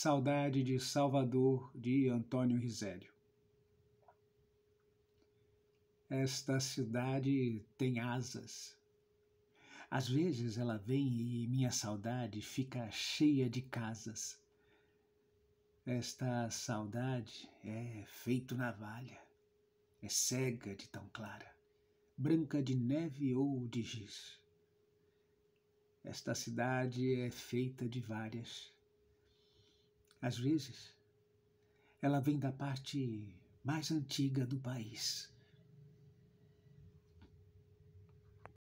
Saudade de Salvador, de Antônio Risério. Esta cidade tem asas. Às vezes ela vem e minha saudade fica cheia de casas. Esta saudade é feito navalha, é cega de tão clara, branca de neve ou de giz. Esta cidade é feita de várias às vezes, ela vem da parte mais antiga do país.